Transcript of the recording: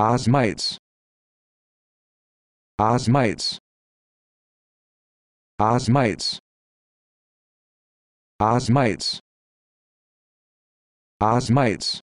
Osmites Osmites Osmites Osmites Osmites